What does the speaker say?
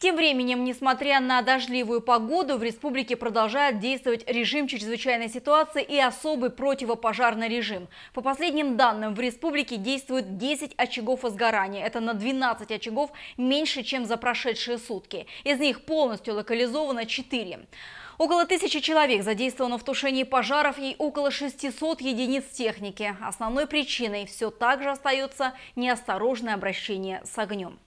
Тем временем, несмотря на дождливую погоду, в республике продолжает действовать режим чрезвычайной ситуации и особый противопожарный режим. По последним данным, в республике действуют 10 очагов возгорания. Это на 12 очагов меньше, чем за прошедшие сутки. Из них полностью локализовано 4. Около тысячи человек задействовано в тушении пожаров и около 600 единиц техники. Основной причиной все так же остается неосторожное обращение с огнем.